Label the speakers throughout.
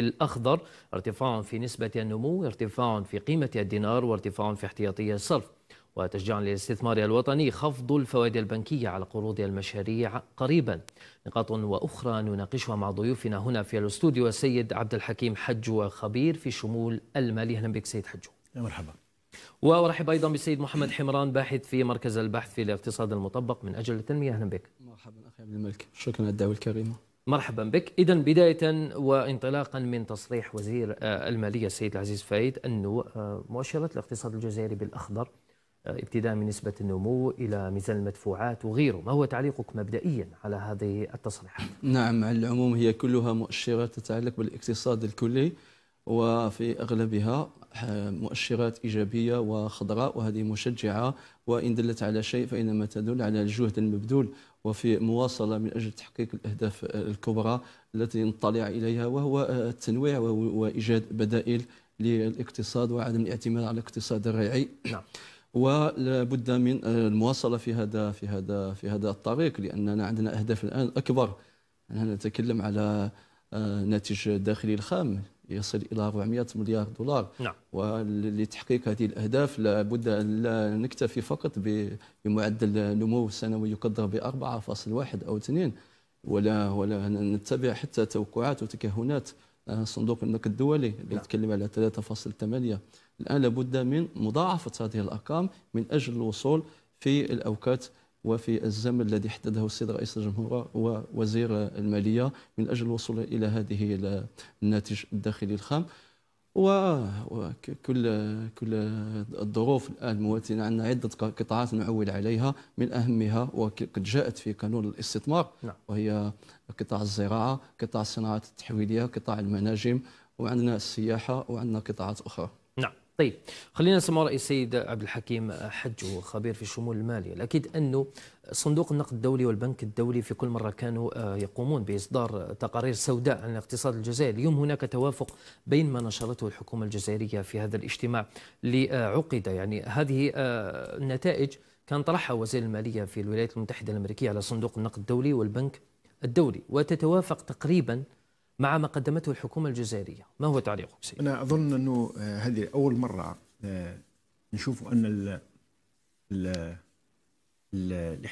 Speaker 1: الأخضر ارتفاع في نسبة النمو ارتفاع في قيمة الدينار وارتفاع في احتياطي الصرف وتشجيع للاستثمار الوطني خفض الفوائد البنكية على قروض المشاريع قريبا نقاط وأخرى نناقشها مع ضيوفنا هنا في الاستوديو السيد عبد الحكيم حجو خبير في شمول المالي أهلا بك سيد حجو يا مرحبا وارحب ايضا بالسيد محمد حمران باحث في مركز البحث في الاقتصاد المطبق من اجل التنميه اهلا بك.
Speaker 2: مرحبا اخي عبد الملك، شكرا على الدعوه الكريمه.
Speaker 1: مرحبا بك إذا بداية وانطلاقا من تصريح وزير آه، المالية السيد العزيز فايد أنه آه، مؤشرات الاقتصاد الجزائري بالأخضر آه، ابتداء من نسبة النمو إلى ميزان المدفوعات وغيره ما هو تعليقك
Speaker 2: مبدئيا على هذه التصريحات؟ نعم على العموم هي كلها مؤشرات تتعلق بالاقتصاد الكلي وفي اغلبها آه، مؤشرات ايجابيه وخضراء وهذه مشجعه وان دلت على شيء فانما تدل على الجهد المبذول وفي مواصله من اجل تحقيق الاهداف آه، الكبرى التي نطلع اليها وهو آه، التنويع وايجاد بدائل للاقتصاد وعدم الاعتماد على الاقتصاد الريعي نعم. ولا بد من المواصله في هذا في هذا في هذا الطريق لاننا عندنا اهداف الان اكبر نحن نتكلم على ناتج الداخلي الخام يصل الى 400 مليار دولار نعم. ولتحقيق هذه الاهداف لابد ان لا نكتفي فقط بمعدل نمو سنوي يقدر ب 4.1 او 2 ولا ولا نتبع حتى توقعات وتكهنات صندوق النقد الدولي اللي نعم. يتكلم على 3.8 الان لابد من مضاعفه هذه الارقام من اجل الوصول في الاوقات وفي الزمن الذي حدده السيد رئيس الجمهورية ووزير المالية من أجل الوصول إلى هذه الناتج الداخلي الخام وكل كل الظروف الان مواتية عندنا عده قطاعات نعول عليها من اهمها وقد جاءت في قانون الاستثمار نعم. وهي قطاع الزراعه، قطاع الصناعات التحويليه، قطاع المناجم وعندنا السياحه وعندنا قطاعات اخرى.
Speaker 1: طيب خلينا نسمع رأي السيد عبد الحكيم حج وخبير في الشمول المالية الأكيد أنه صندوق النقد الدولي والبنك الدولي في كل مرة كانوا آه، يقومون بإصدار تقارير سوداء عن الاقتصاد الجزائري اليوم هناك توافق بين ما نشرته الحكومة الجزائرية في هذا الاجتماع لعقد يعني هذه آه، النتائج كان طرحها وزير المالية في الولايات المتحدة الأمريكية على صندوق النقد الدولي والبنك الدولي وتتوافق تقريبا مع ما قدمته الحكومة الجزائرية
Speaker 3: ما هو تعليقك سيدي؟ أنا أظن أنه آه، هذه أول مرة آه، نشوف أن الـ الـ الـ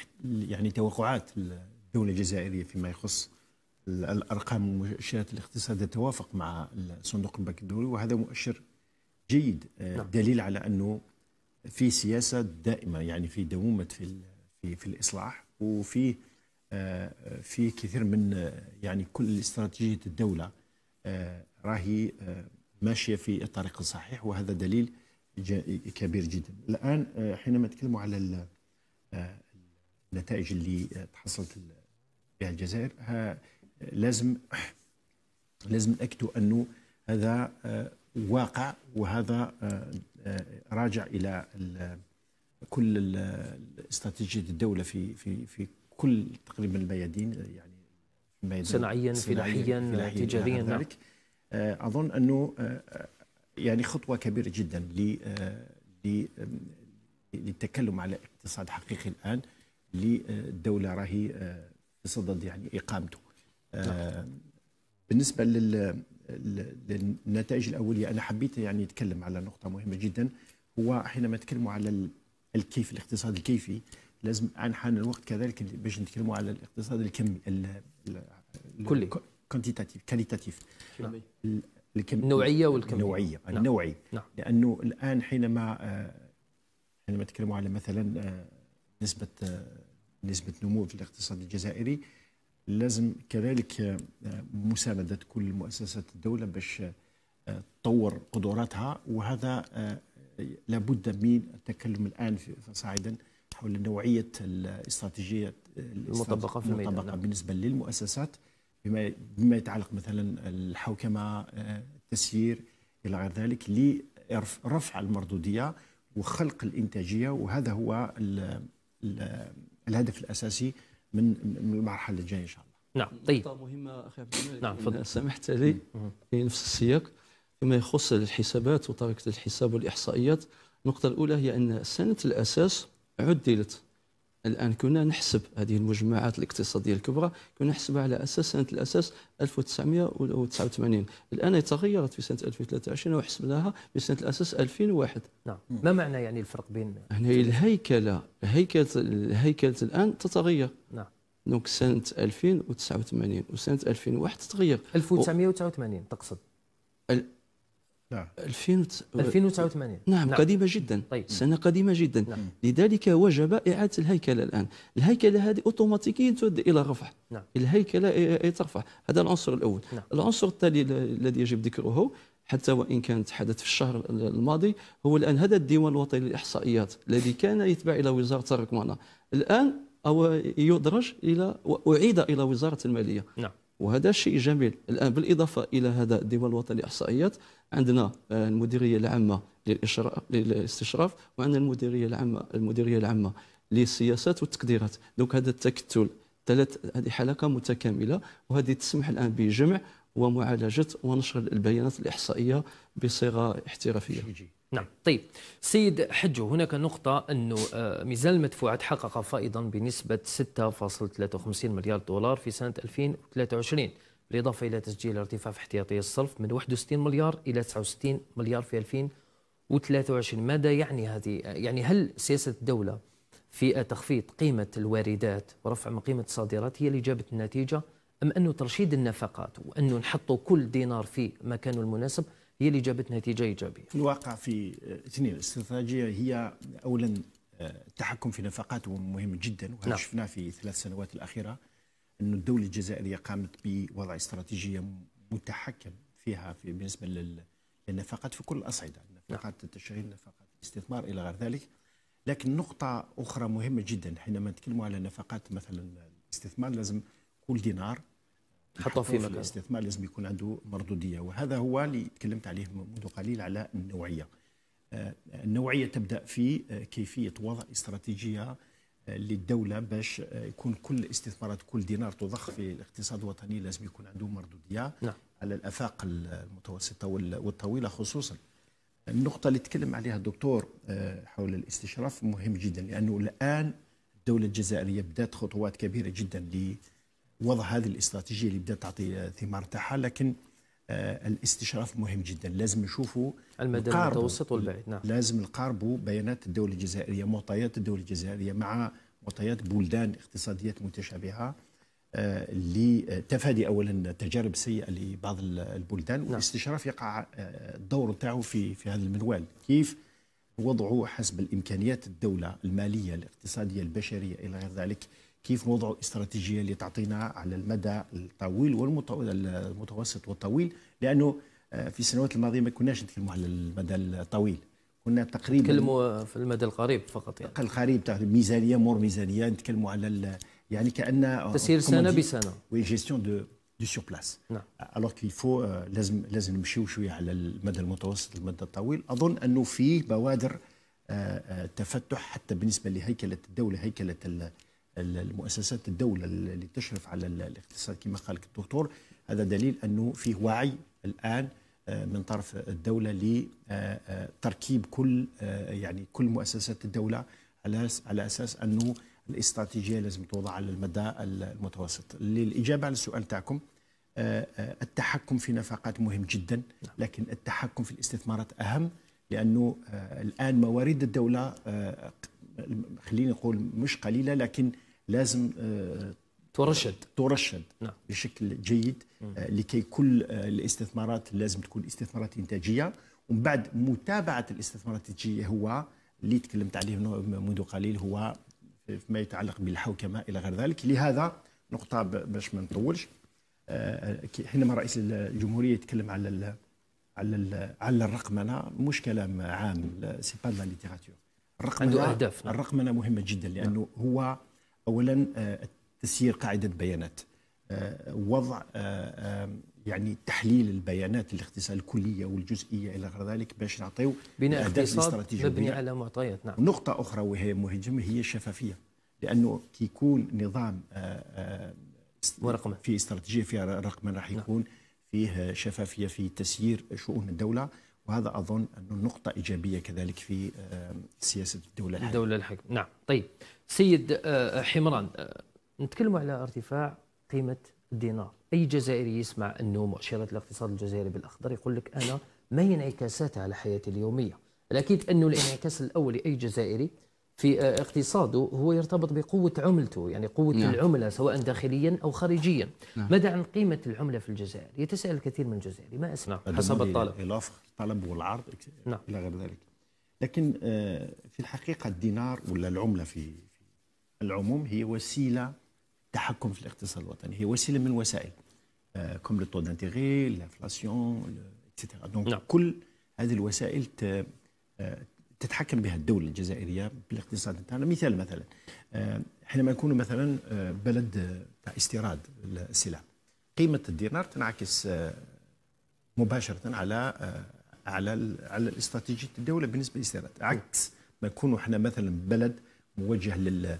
Speaker 3: يعني توقعات الدولة الجزائرية فيما يخص الأرقام ومؤشرات الاقتصاد تتوافق مع صندوق البنك الدولي وهذا مؤشر جيد آه، نعم. دليل على أنه في سياسة دائمة يعني في دوامة في في الإصلاح وفي آه، في كثير من آه، يعني كل استراتيجيه الدوله آه، راهي ماشيه في الطريق الصحيح وهذا دليل كبير جدا. الان حينما نتكلموا على النتائج اللي تحصلت بها الجزائر لازم لازم ناكدوا انه هذا واقع وهذا راجع الى كل استراتيجيه الدوله في في في كل تقريبا الميادين يعني صناعيا فلاحيا يعني تجاريا نعم آه، اظن انه آه، يعني خطوه كبيره جدا آه، للتكلم على اقتصاد حقيقي الان للدوله راهي بصدد يعني اقامته نعم. بالنسبه لل للنتائج الاوليه انا حبيت يعني أتكلم على نقطه مهمه جدا هو حينما نتكلموا على الكيف الاقتصاد الكيفي لازم عن الوقت كذلك باش نتكلموا على الاقتصاد الكمي الكلي كونتيتاتيف كاليتاتيف النوعيه والكميه النوعيه نعم. النوعي نعم. لانه الان حينما آه، حينما نتكلموا على مثلا آه، نسبه آه، نسبه نمو في الاقتصاد الجزائري لازم كذلك مسانده كل مؤسسات الدوله باش تطور قدراتها وهذا لابد من التكلم الان صاعدا حول نوعيه الاستراتيجيه المطبقه في الميدان المطبقه نعم. بالنسبه للمؤسسات بما بما يتعلق مثلا الحوكمه آه، التسيير الى غير ذلك لرفع المردوديه وخلق الانتاجيه وهذا هو الـ الـ الهدف الاساسي من المرحله الجايه ان شاء
Speaker 2: الله. نعم طيب نقطة مهمة أخي عبد نعم تفضل سمحت لي في نفس السياق فيما يخص الحسابات وطريقة الحساب والإحصائيات النقطة الأولى هي أن سنة الأساس عدلت الان كنا نحسب هذه المجمعات الاقتصاديه الكبرى كنا نحسبها على اساس سنه الاساس 1989 الان تغيرت في سنه 2023 وحسبناها في سنه الاساس 2001 نعم ما معنى يعني الفرق بين هنا يعني الهيكله هيكله الهيكله الان تتغير نعم دونك سنه 2089 وسنه 2001 تتغير
Speaker 1: 1989 تقصد
Speaker 2: نعم 2089 نعم, نعم قديمة جدا طيب. سنة قديمة جدا نعم. لذلك وجب إعادة الهيكلة الآن الهيكلة هذه أوتوماتيكيا تؤدي إلى رفع نعم. الهيكلة ترفع هذا العنصر الأول نعم. العنصر التالي الذي يجب ذكره حتى وان كان تحدث في الشهر الماضي هو الان هذا الديوان الوطني للاحصائيات الذي كان يتبع الى وزاره الركمانة الان او يدرج الى واعيد الى وزاره الماليه نعم. وهذا شيء جميل الان بالاضافه الى هذا الديوان الوطني للاحصائيات عندنا آه، المديريه العامه للاستشراف وعندنا المديريه العامه المديريه العامه للسياسات والتقديرات دونك هذا التكتل ثلاث هذه حلقه متكامله وهذه تسمح الان بجمع ومعالجه ونشر البيانات الاحصائيه بصيغه احترافيه نعم طيب سيد حجو هناك
Speaker 1: نقطة أنه آه، ميزان المدفوعات حقق فائضا بنسبة 6.53 مليار دولار في سنة 2023 بالإضافة إلى تسجيل ارتفاع في احتياطي الصرف من 61 مليار إلى 69 مليار في 2023 ماذا يعني هذه يعني هل سياسة الدولة في تخفيض قيمة الواردات ورفع من قيمة الصادرات هي اللي جابت النتيجة أم أنه ترشيد النفقات وأنه نحطوا كل دينار في مكانه المناسب هي اللي جابت نتيجه ايجابيه.
Speaker 3: في الواقع في اثنين آه، الاستراتيجيه هي اولا التحكم آه، في نفقاته مهم جدا وهذا نعم. شفناه في ثلاث سنوات الاخيره أن الدوله الجزائريه قامت بوضع استراتيجيه متحكم فيها في بالنسبه للنفقات في كل الاصعده، نعم. نفقات التشغيل، نفقات الاستثمار الى غير ذلك. لكن نقطة أخرى مهمة جدا حينما نتكلموا على نفقات مثلا الاستثمار لازم كل دينار حطوا في مكان الاستثمار لازم يكون عنده مردوديه وهذا هو اللي تكلمت عليه منذ قليل على النوعيه آه، النوعيه تبدا في آه، كيفيه وضع استراتيجيه آه، للدولة باش يكون كل استثمارات كل دينار تضخ في الاقتصاد الوطني لازم يكون عنده مردودية نعم. على الآفاق المتوسطة والطويلة خصوصا النقطة اللي تكلم عليها الدكتور حول الاستشراف مهم جدا لأنه الآن الدولة الجزائرية بدأت خطوات كبيرة جدا وضع هذه الاستراتيجيه اللي بدات تعطي ثمار تاعها لكن آه، الاستشراف مهم جدا لازم نشوفوا المدى المتوسط والبعيد نعم لازم نقاربوا بيانات الدوله الجزائريه معطيات الدوله الجزائريه مع معطيات بلدان اقتصاديات متشابهه آه، لتفادي اولا التجارب السيئه لبعض البلدان نعم. والاستشراف يقع آه، الدور تاعو في في هذا المنوال كيف وضعوا حسب الامكانيات الدوله الماليه الاقتصاديه البشريه الى غير ذلك كيف نوضع استراتيجيه اللي تعطينا على المدى الطويل والمتوسط والطويل لانه آه، في السنوات الماضيه ما كناش نتكلموا على المدى الطويل كنا تقريبا نتكلموا
Speaker 1: في المدى القريب فقط يعني
Speaker 3: القريب تقريبا ميزانيه مور ميزانيه نتكلموا على يعني كان آه، تسير سنه بسنه وي جيستيون دو دو سور بلاس نعم الوغ كيل فو لازم لازم نمشيو شويه على المدى المتوسط المدى الطويل اظن انه فيه بوادر آه، تفتح حتى بالنسبه لهيكله الدوله هيكله المؤسسات الدولة اللي تشرف على الاقتصاد كما قال الدكتور هذا دليل أنه فيه وعي الآن آه، من طرف الدولة لتركيب آه، آه، كل يعني كل مؤسسات الدولة على على أساس أنه الاستراتيجية لازم توضع على المدى المتوسط للإجابة على السؤال تاعكم التحكم في نفقات مهم جدا نعم. لكن التحكم في الاستثمارات أهم لأنه الآن موارد الدولة خليني نقول مش قليله لكن لازم آه، ترشد ترشد نعم. بشكل جيد آه، لكي كل آه، الاستثمارات لازم تكون استثمارات انتاجيه ومن بعد متابعه الاستثمارات الانتاجيه هو اللي تكلمت عليه منذ قليل هو فيما يتعلق بالحوكمه الى غير ذلك لهذا نقطه باش ما نطولش حينما رئيس الجمهوريه يتكلم على الـ على الـ على الرقمنه مش كلام عام سي با الرقمنه عنده اهداف نعم. الرقمنه مهمه جدا لانه نعم. هو اولا آه، تسيير قاعده بيانات آه، وضع آه، يعني تحليل البيانات الاقتصاد الكليه والجزئيه الى غير ذلك باش نعطيو بناء اقتصاد مبني على معطيات نعم نقطه اخرى وهي مهمه هي الشفافيه لانه كي يكون نظام ورقمة. في استراتيجيه فيها رقم راح نعم. يكون نعم. فيه شفافيه في تسيير شؤون الدوله وهذا اظن انه نقطه ايجابيه كذلك في سياسه الدوله الحاكمه الدوله
Speaker 1: الحاكمه نعم طيب سيد آه، آه، حمران آه، نتكلم على ارتفاع قيمه الدينار اي جزائري يسمع انه مؤشرات الاقتصاد الجزائري بالاخضر يقول لك انا ما هي انعكاساتها على حياتي اليوميه الاكيد انه الانعكاس الاولي اي جزائري في اقتصاده هو يرتبط بقوة عملته يعني قوة نعم. العملة سواء داخليا أو خارجيا نعم. ماذا عن قيمة العملة في الجزائر يتساءل الكثير من الجزائري ما أسمع
Speaker 3: نعم. حسب الطلب الطلب والعرض نعم. إلى غير ذلك لكن في الحقيقة الدينار ولا العملة في العموم هي وسيله تحكم في الاقتصاد الوطني هي وسيله من الوسائل آه، كوم لو تو دانتيغي لافلاسيون اكسترا دونك كل هذه الوسائل آه، تتحكم بها الدوله الجزائريه بالاقتصاد تاعنا مثال مثلا آه، حينما يكون مثلا بلد تاع استيراد السلع قيمه الدينار تنعكس مباشره على على على الاستراتيجيه الدوله بالنسبه للاستيراد عكس ما يكون احنا مثلا بلد موجه لل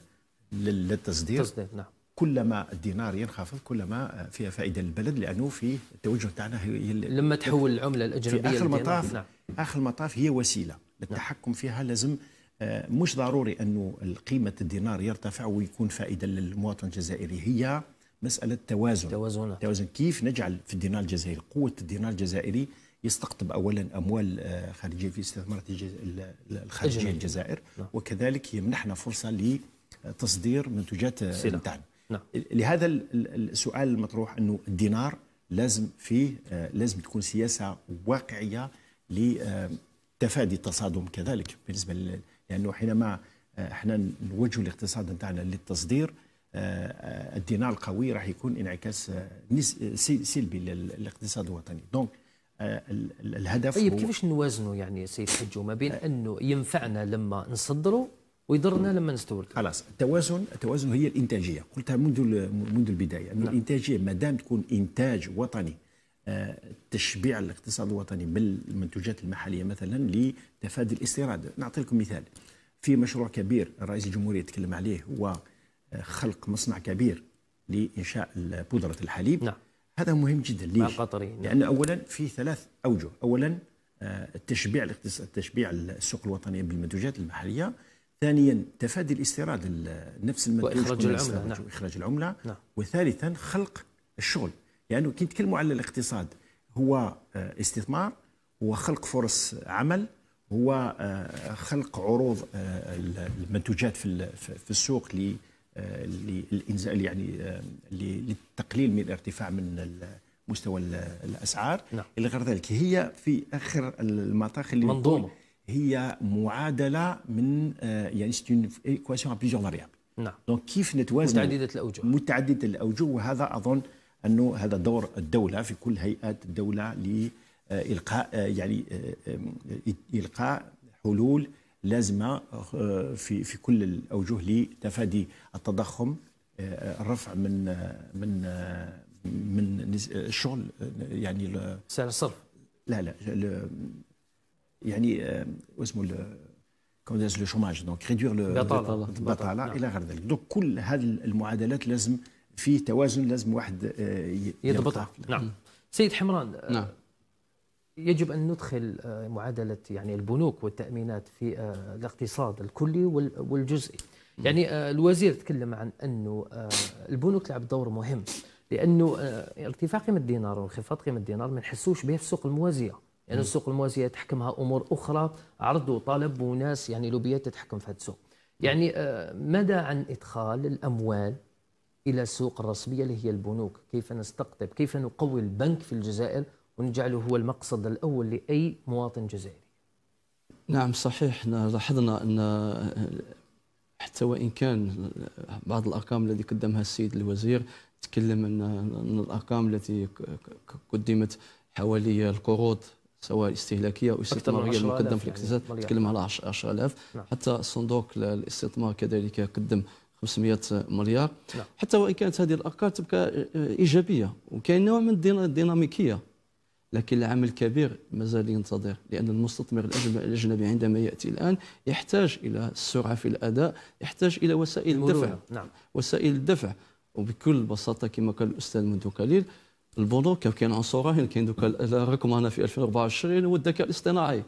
Speaker 3: للتصدير التصدير نعم كلما الدينار ينخفض كلما فيها فائده للبلد لانه فيه التوجه تاعنا هي لما تحول العمله
Speaker 1: الاجنبيه في اخر المطاف نعم.
Speaker 3: اخر المطاف هي وسيله للتحكم فيها لازم آه، مش ضروري انه قيمه الدينار يرتفع ويكون فائده للمواطن الجزائري هي مساله توازن توازن توازن كيف نجعل في الدينار الجزائري قوه الدينار الجزائري يستقطب اولا اموال آه، خارجيه في استثمارات الخارجيه الجزائر نعم. وكذلك يمنحنا فرصه ل تصدير منتوجات المتعلم نعم. لهذا السؤال المطروح انه الدينار لازم فيه آه، لازم تكون سياسه واقعيه لتفادي التصادم كذلك بالنسبه لانه حينما آه، احنا نوجه الاقتصاد نتاعنا للتصدير آه، الدينار القوي راح يكون انعكاس سلبي للاقتصاد الوطني دونك
Speaker 1: الهدف طيب كيفاش نوازنوا يعني سيد حجو ما بين انه ينفعنا لما نصدروا
Speaker 3: ويضرنا لما نستورد خلاص التوازن التوازن هي الانتاجيه قلتها منذ منذ البدايه انه نعم. الانتاجيه ما دام تكون انتاج وطني آه، تشبيع الاقتصاد الوطني بالمنتوجات المحليه مثلا لتفادي الاستيراد نعطي لكم مثال في مشروع كبير رئيس الجمهوريه تكلم عليه هو آه، خلق مصنع كبير لانشاء بودره الحليب نعم. هذا مهم جدا ليش؟
Speaker 1: القطريين نعم. لان اولا
Speaker 3: في ثلاث اوجه اولا التشبيع آه، الاقتصاد تشبيع السوق الوطنيه بالمنتوجات المحليه ثانيا تفادي الاستيراد نفس المادية وإخراج العملة نعم. وإخراج العملة نعم. وثالثا خلق الشغل لأنه يعني كي نتكلموا على الاقتصاد هو آه، استثمار هو خلق فرص عمل هو آه، خلق عروض آه، المنتوجات في في السوق للانزال يعني للتقليل من الارتفاع من مستوى الاسعار نعم. الى غير ذلك هي في اخر المطاف اللي منظومه هي معادله من يعني ايكواسيون ا بليزيور فاريابل نعم دونك كيف نتوازن متعدده الاوجه متعدده الاوجه وهذا اظن انه هذا دور الدوله في كل هيئات الدوله لالقاء يعني القاء حلول لازمه في في كل الاوجه لتفادي التضخم الرفع من من من الشغل يعني سعر الصرف لا لا يعني آه، واسمو كما لو شوماج دونك لو البطاله الى غير ذلك دونك كل هذه المعادلات لازم في توازن لازم واحد آه، يضبطها
Speaker 1: نعم سيد حمران آه، نعم يجب ان ندخل معادله يعني البنوك والتامينات في الاقتصاد الكلي والجزئي يعني الوزير تكلم عن انه البنوك تلعب دور مهم لانه ارتفاع قيمه الدينار وانخفاض قيمه الدينار ما نحسوش به في السوق الموازيه يعني السوق الموازيه تحكمها امور اخرى عرض وطلب وناس يعني لوبيات تتحكم في هذا السوق يعني آه، مدى عن ادخال الاموال الى السوق الرسميه اللي هي البنوك كيف نستقطب كيف نقوي البنك في الجزائر ونجعله هو المقصد الاول لاي مواطن جزائري
Speaker 2: نعم صحيح لاحظنا ان حتى وان كان بعض الارقام التي قدمها السيد الوزير تكلم ان الارقام التي قدمت حوالي القروض سواء الاستهلاكيه او الاستثماريه المقدم في يعني، الاقتصاد يعني تكلم على 10000 نعم. حتى صندوق الاستثمار كذلك قدم 500 مليار نعم. حتى وان كانت هذه الارقام تبقى ايجابيه وكاين نوع من الديناميكيه لكن العمل الكبير مازال ينتظر لان المستثمر الاجنبي عندما ياتي الان يحتاج الى السرعه في الاداء يحتاج الى وسائل الدفع نعم. وسائل الدفع وبكل بساطه كما قال الاستاذ منذ قليل البنوك كان كاين عنصر راهن كاين دوك الرقم هنا في 2024 هو الذكاء الاصطناعي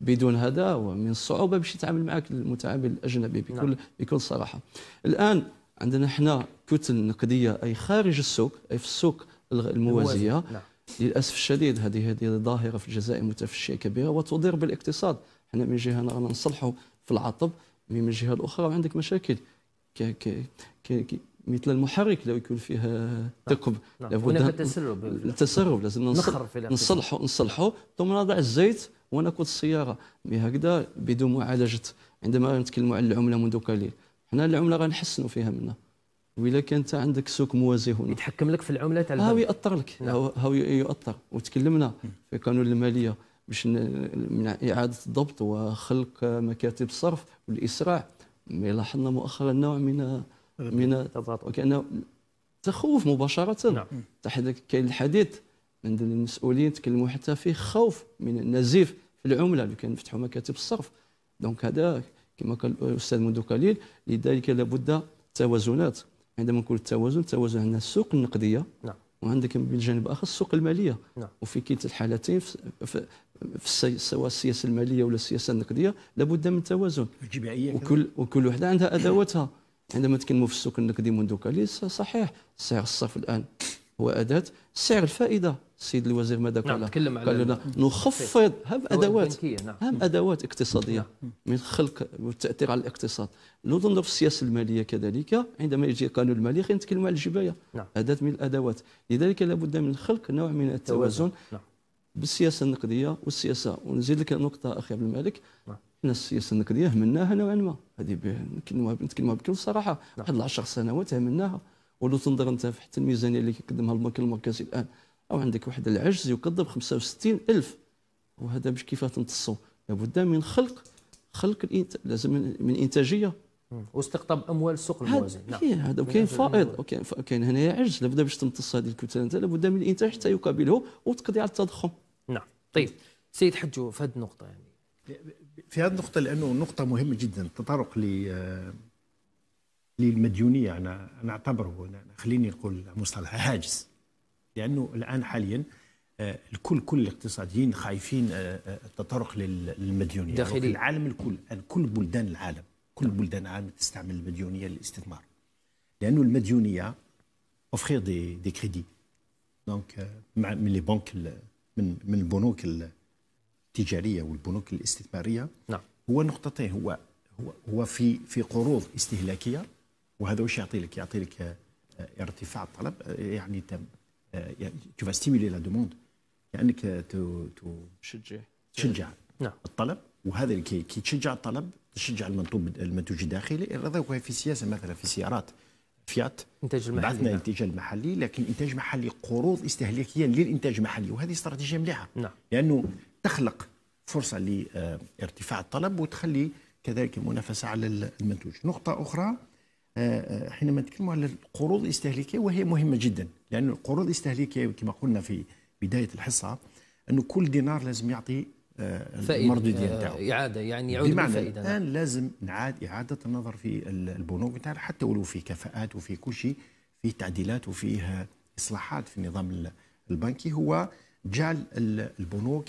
Speaker 2: بدون هذا من الصعوبه باش يتعامل معك المتعامل الاجنبي بكل نعم. بكل صراحه الان عندنا حنا كتل نقديه اي خارج السوق اي في السوق الموازيه نعم. للاسف الشديد هذه هذه ظاهره في الجزائر متفشيه كبيره وتضر بالاقتصاد حنا من جهه رانا نصلحوا في العطب من الجهه الاخرى عندك مشاكل ك ك مثل المحرك لو يكون فيها نعم، ثقب نعم. لابد هناك تسرب التسرب لازم نصلحه نصلحه ثم نضع الزيت ونقود السياره هكذا بدون معالجه عندما نتكلموا على العمله منذ قليل حنا العمله غنحسنوا فيها منا وإذا كان عندك سوق موازي هنا يتحكم لك في العمله تاع هاو ياثر لك نعم. هاو ياثر وتكلمنا في قانون الماليه باش من اعاده الضبط وخلق مكاتب الصرف والاسراع لاحظنا مؤخرا نوع من من تضاطؤ وكانه تخوف مباشره نعم حتى كاين الحديث من المسؤولين تكلموا حتى فيه خوف من النزيف في العمله اللي كان نفتحوا مكاتب الصرف دونك هذا كما قال الاستاذ منذ قليل لذلك لابد توازنات عندما نقول التوازن التوازن عندنا السوق النقديه نعم وعندك من الجانب الاخر السوق الماليه نعم. وفي كلتا الحالتين في, في سواء السياسه الماليه ولا السياسه النقديه لابد من توازن وكل وكل وحده عندها ادواتها عندما تكلموا في السوق النقدي منذ كاليس صحيح سعر الصرف الان هو اداه سعر الفائده السيد الوزير ماذا نعم، قال؟ نعم تكلم على قال لنا نخفض هم ادوات نعم. ادوات اقتصاديه نعم. من خلق والتاثير على الاقتصاد لو تنظر في السياسه الماليه كذلك عندما يجي القانون المالي خلينا نتكلموا على الجبايه نعم. اداه من الادوات لذلك لابد من خلق نوع من التوازن نعم. بالسياسه النقديه والسياسه ونزيد لك نقطه اخي عبد الملك نعم. الناس السياسه النقديه همناها نوعا ما هذه نتكلموها بكل صراحه واحد 10 سنوات همناها ولو تنظر انت حتى الميزانيه اللي كيقدمها البنك المركزي الان او عندك واحد العجز يقدر ب 65 الف وهذا باش كيفاه تنتصوا لابد من خلق خلق الانت... لازم من انتاجيه واستقطاب اموال السوق الموازي نعم هذا وكاين فائض وكاين هنايا عجز لابد باش تمتص هذه الكتله انت لابد من الانتاج حتى يقابله وتقضي على التضخم نعم طيب سيد حجو في هذه النقطه يعني في هذه النقطة لأنه نقطة مهمة جدا التطرق
Speaker 3: للمديونية أنا أنا أعتبره خليني نقول مصطلح هاجس لأنه الآن حاليا آه، الكل كل الاقتصاديين خايفين آه، آه، التطرق للمديونية يعني داخلي العالم الكل كل بلدان العالم كل نعم. بلدان العالم تستعمل المديونية للاستثمار لأنه المديونية أوفخير دي, دي كريدي دونك من لي بنك من من البنوك التجاريه والبنوك الاستثماريه نعم. هو نقطتين هو هو هو في في قروض استهلاكيه وهذا واش يعطي لك يعطي لك آه، ارتفاع الطلب آه، يعني تم آه، يعني يعني تو ستيمولي لا دوموند كانك تشجع تشجع نعم. الطلب وهذا كي تشجع الطلب تشجع المنتوج المنتوج الداخلي هو في السياسه مثلا في السيارات فيات انتاج المحلي بعثنا الانتاج نعم. المحلي لكن انتاج محلي قروض استهلاكيه للانتاج المحلي وهذه استراتيجيه مليحه نعم. لانه تخلق فرصه لارتفاع الطلب وتخلي كذلك المنافسه على المنتوج. نقطه اخرى آه، حينما نتكلم على القروض الاستهلاكيه وهي مهمه جدا لان القروض الاستهلاكيه كما قلنا في بدايه الحصه انه كل دينار لازم يعطي آه، المردوديه نتاعو آه،
Speaker 1: اعاده يعني يعود بمعنى بفائده نعم.
Speaker 3: الان لازم نعاد اعاده النظر في البنوك حتى ولو في كفاءات وفي كل شيء في تعديلات وفيه اصلاحات في النظام البنكي هو جعل البنوك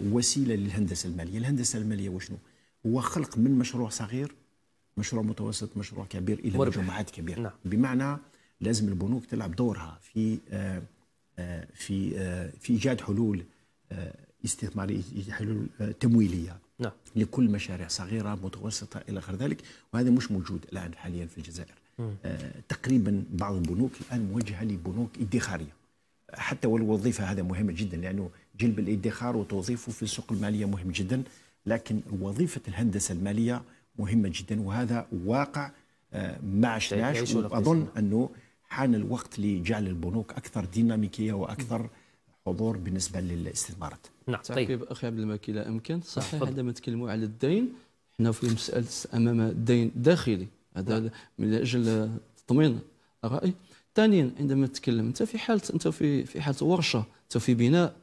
Speaker 3: وسيله للهندسه الماليه، الهندسه الماليه وشنو؟ هو خلق من مشروع صغير مشروع متوسط مشروع كبير الى مربح. مجموعات كبيره نعم. بمعنى لازم البنوك تلعب دورها في آه، آه، في آه، في ايجاد حلول استثماريه حلول تمويليه نعم. لكل مشاريع صغيره متوسطه الى غير ذلك وهذا مش موجود الان حاليا في الجزائر تقريبا بعض البنوك الان موجهه لبنوك ادخاريه حتى والوظيفه هذا مهم جدا لانه جلب الادخار وتوظيفه في السوق الماليه مهم جدا لكن وظيفه الهندسه الماليه مهمه جدا وهذا واقع ما عشناش اظن انه حان الوقت لجعل البنوك اكثر ديناميكيه واكثر حضور بالنسبه للاستثمارات.
Speaker 2: نعم طيب اخي عبد الملك اذا امكن صحيح عندما تكلموا على الدين احنا في مساله امام الدين داخلي هذا نعم. من اجل تطمين الراي ثانيا عندما تتكلم انت في حاله انت في في حاله ورشه انت في بناء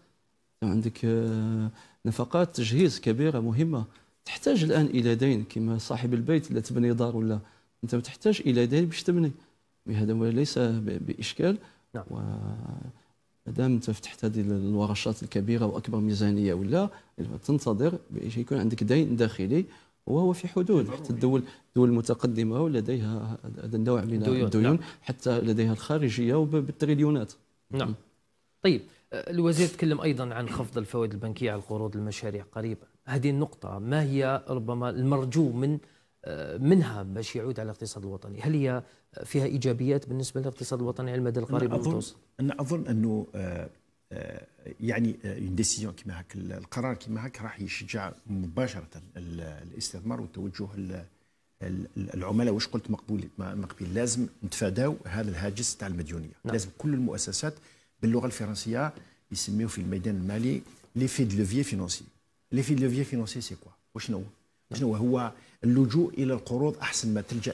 Speaker 2: عندك آه، نفقات تجهيز كبيره مهمه تحتاج الان الى دين كما صاحب البيت اللي تبني دار ولا انت تحتاج الى دين باش تبني هذا ليس باشكال نعم. و مادام انت فتحت هذه الورشات الكبيره واكبر ميزانيه ولا تنتظر باش يكون عندك دين داخلي وهو في حدود حتى الدول الدول المتقدمه لديها هذا النوع من الديون, نعم. حتى لديها الخارجيه وبالتريليونات نعم طيب الوزير تكلم ايضا عن خفض الفوائد
Speaker 1: البنكيه على القروض المشاريع قريبا هذه النقطه ما هي ربما المرجو من آه، منها باش يعود على الاقتصاد الوطني هل هي فيها ايجابيات بالنسبه للاقتصاد الوطني على
Speaker 3: المدى القريب والمتوسط انا اظن انه آه، آه، يعني اون ديسيزيون كيما هاك القرار كيما هاك راح يشجع مباشره الاستثمار والتوجه العملاء واش قلت مقبول مقبول لازم نتفاداو هذا الهاجس تاع المديونيه نعم. لازم كل المؤسسات باللغه الفرنسيه يسميوه في الميدان المالي ليفي دو لوفيي فينونسي ليفي دو لوفيي فينونسي سي كوا وشنو هو؟ شنو هو اللجوء الى القروض احسن ما تلجا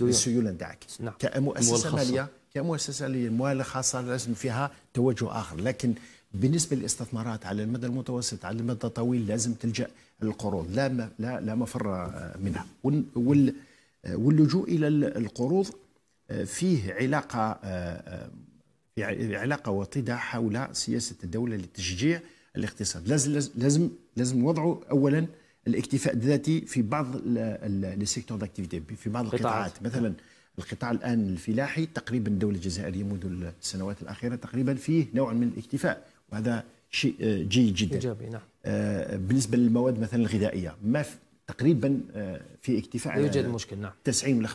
Speaker 3: للسيوله نتاعك نعم. كمؤسسه ماليه كمؤسسه للموال الخاصه لازم فيها توجه اخر لكن بالنسبه للاستثمارات على المدى المتوسط على المدى الطويل لازم تلجا للقروض لا لا لا مفر منها واللجوء الى القروض فيه علاقة آه، آه، علاقة وطيدة حول سياسة الدولة لتشجيع الاقتصاد لازم لازم لازم وضعوا أولا الاكتفاء الذاتي في بعض لي سيكتور داكتيفيتي في بعض القطاعات مثلا القطاع الان الفلاحي تقريبا الدوله الجزائريه منذ السنوات الاخيره تقريبا فيه نوع من الاكتفاء وهذا شيء آه، جيد جدا ايجابي نعم بالنسبه للمواد مثلا الغذائيه ما تقريبا في اكتفاء يوجد مشكل نعم 90 ولا 95%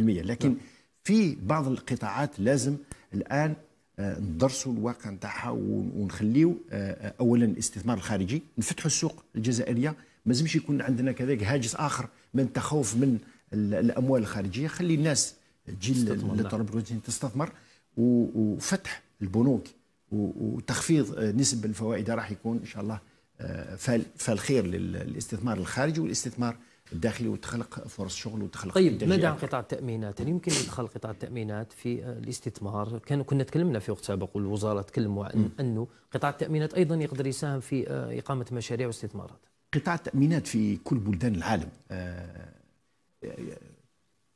Speaker 3: لكن نعم. في بعض القطاعات لازم الان آه، ندرسوا الواقع نتاعها ونخليو آه، آه، اولا الاستثمار الخارجي نفتحوا السوق الجزائريه ما لازمش يكون عندنا كذلك هاجس اخر من تخوف من الاموال الخارجيه خلي الناس تجي للطلب تستثمر وفتح البنوك وتخفيض نسب الفوائد راح يكون ان شاء الله فالخير للاستثمار الخارجي والاستثمار الداخلي وتخلق فرص شغل وتخلق طيب ماذا عن
Speaker 1: قطاع التامينات؟ هل يعني يمكن ادخال قطاع التامينات في آه، الاستثمار؟ كان كنا تكلمنا في وقت سابق والوزاره تكلموا عن انه قطاع التامينات ايضا يقدر يساهم في آه، اقامه مشاريع واستثمارات.
Speaker 3: قطاع التامينات في كل بلدان العالم آه،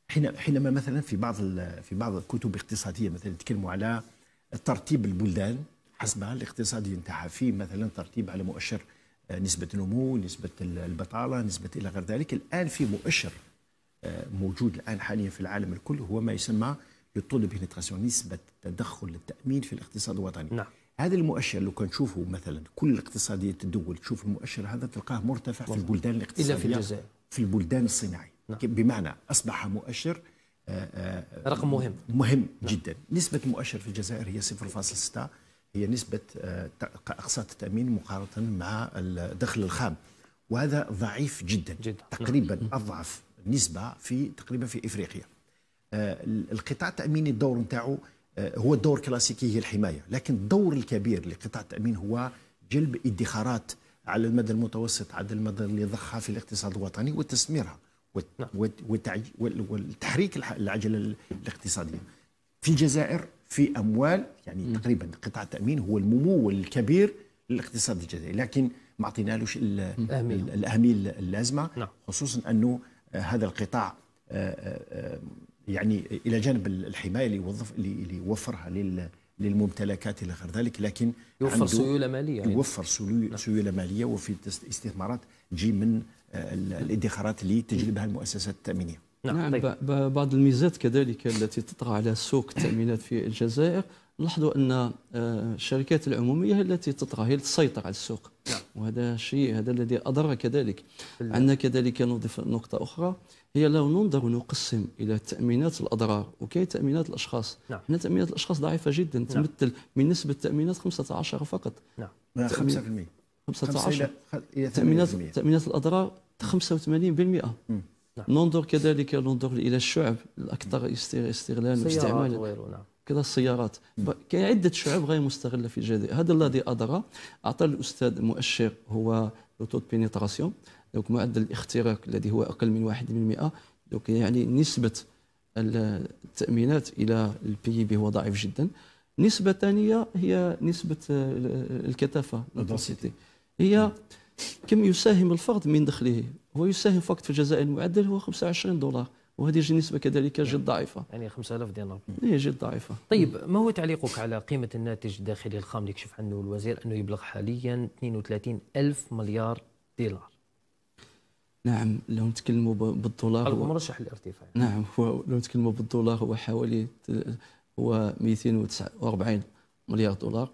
Speaker 3: حين حينما مثلا في بعض في بعض الكتب الاقتصاديه مثلا يتكلموا على ترتيب البلدان حسب الاقتصادي نتاعها في مثلا ترتيب على مؤشر نسبة النمو نسبة البطالة نسبة إلى غير ذلك الآن في مؤشر آه، موجود الآن حاليا في العالم الكل هو ما يسمى بالطول نسبة تدخل التأمين في الاقتصاد الوطني نعم. هذا المؤشر لو كان تشوفه مثلا كل الاقتصادية الدول تشوف المؤشر هذا تلقاه مرتفع في البلدان الاقتصادية إلا في الجزائر في البلدان الصناعية نعم. بمعنى أصبح مؤشر آه، آه، رقم مهم مهم نعم. جدا نسبة المؤشر في الجزائر هي 0.6 هي نسبة آه، أقساط التأمين مقارنة مع الدخل الخام وهذا ضعيف جدا, جدا. نعم. تقريبا أضعف نسبة في تقريبا في إفريقيا آه، القطاع التأميني الدور نتاعو آه، هو الدور كلاسيكي هي الحماية لكن الدور الكبير لقطاع التأمين هو جلب ادخارات على المدى المتوسط على المدى اللي ضخها في الاقتصاد الوطني وتسميرها نعم. والتحريك العجلة الاقتصادية في الجزائر في اموال يعني م. تقريبا قطاع التامين هو الممول الكبير للاقتصاد الجزائري لكن ما اعطيناهوش الاهميه اللازمه نعم. خصوصا انه هذا القطاع آه، آه، آه، يعني الى جانب الحمايه اللي يوظف اللي يوفرها لل للممتلكات الى غير ذلك لكن يوفر سيوله ماليه يعني. يوفر نعم. سيوله ماليه وفي استثمارات تجي من الادخارات اللي تجلبها المؤسسات التامينيه
Speaker 2: نعم،, نعم طيب. بعض الميزات كذلك التي تطغى على سوق التامينات في الجزائر لاحظوا ان آه، الشركات العموميه هي التي تطغى هي تسيطر على السوق نعم. وهذا شيء هذا الذي اضر كذلك عندنا كذلك نضيف نقطه اخرى هي لو ننظر ونقسم الى تامينات الاضرار وكاي تامينات الاشخاص نعم. هنا تامينات الاشخاص ضعيفه جدا نعم. تمثل من نسبه التامينات 15 فقط نعم 5% 15 تامينات تامينات الاضرار 85% مم. نعم. ننظر كذلك ننظر الى الشعب الاكثر استغلالا واستعمالا نعم. كذا السيارات كاين عده شعوب غير مستغله في الجزائر هذا الذي ادرى اعطى الاستاذ مؤشر هو لوتو بينيتراسيون دونك معدل الاختراق الذي هو اقل من 1% دونك يعني نسبه التامينات الى البي بي هو ضعيف جدا نسبه ثانيه هي نسبه الكثافه هي كم يساهم الفرد من دخله ويساهم فقط في الجزاء المعدل هو 25 دولار وهذه نسبة كذلك جد يعني ضعيفة يعني 5000 دينار هي إيه، جد ضعيفة طيب
Speaker 1: ما هو تعليقك على قيمة الناتج الداخلي الخام اللي كشف عنه الوزير أنه يبلغ حاليا 32 ألف مليار دولار
Speaker 2: نعم لو نتكلموا بالدولار هو مرشح للارتفاع نعم هو لو نتكلموا بالدولار هو حوالي هو 249 مليار دولار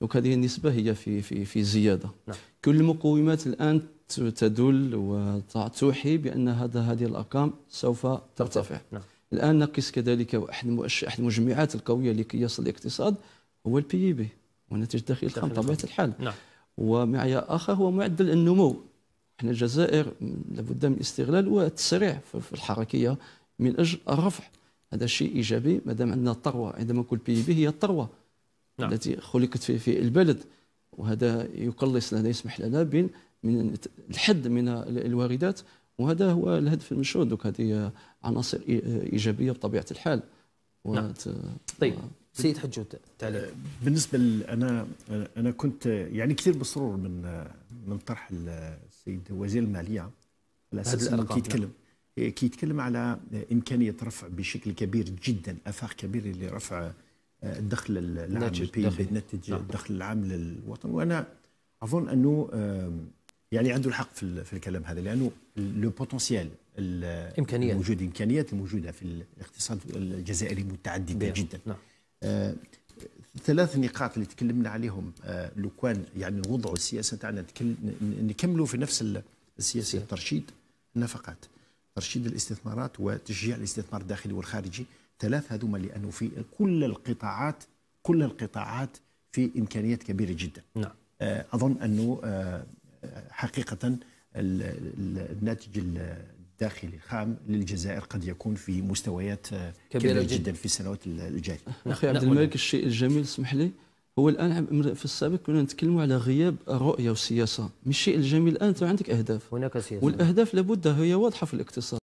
Speaker 2: دونك هذه النسبة هي في في في زيادة نعم. كل المقومات الآن تدل وتوحي بان هذا هذه الارقام سوف ترتفع نعم. الان نقيس كذلك واحد احد المجمعات القويه لكي يصل الاقتصاد هو البي بي e وناتج الداخلي الخام طبيعه الحال نعم. ومعيار اخر هو معدل النمو احنا الجزائر لابد من الاستغلال والتسريع في الحركيه من اجل الرفع هذا شيء ايجابي ما دام عندنا الثروه عندما نقول بي بي e هي الثروه نعم. التي خلقت في في البلد وهذا يقلص لنا يسمح لنا بين من الحد من الواردات وهذا هو الهدف المشروع دوك هذه عناصر ايجابيه بطبيعه الحال نعم. طيب سيد
Speaker 3: حجود تعليق بالنسبه انا انا كنت يعني كثير مسرور من من طرح السيد وزير الماليه على اساس انه كيتكلم كيتكلم على امكانيه رفع بشكل كبير جدا افاق كبيره لرفع الدخل آه، العام الناتج الدخل نعم. العام للوطن وانا اظن انه يعني عنده الحق في, في الكلام هذا لانه لو بوتونسيال الامكانيات الموجوده الامكانيات الموجوده في الاقتصاد الجزائري متعدده بيه. جدا نعم. آه ثلاث نقاط اللي تكلمنا عليهم آه لو كان يعني نوضعوا السياسه تاعنا نكملوا في نفس السياسه ترشيد النفقات ترشيد الاستثمارات وتشجيع الاستثمار الداخلي والخارجي ثلاث هذوما لانه في كل القطاعات كل القطاعات في امكانيات كبيره جدا نعم. آه، اظن انه آه، حقيقه الناتج الداخلي الخام للجزائر قد يكون في مستويات كبيره, كبيرة جدا, في
Speaker 2: السنوات الجايه اخي نعم. عبد الملك الشيء الجميل اسمح لي هو الان في السابق كنا نتكلموا على غياب رؤيه وسياسه مش الشيء الجميل الان انت عندك اهداف هناك سياسه والاهداف لابد هي واضحه في الاقتصاد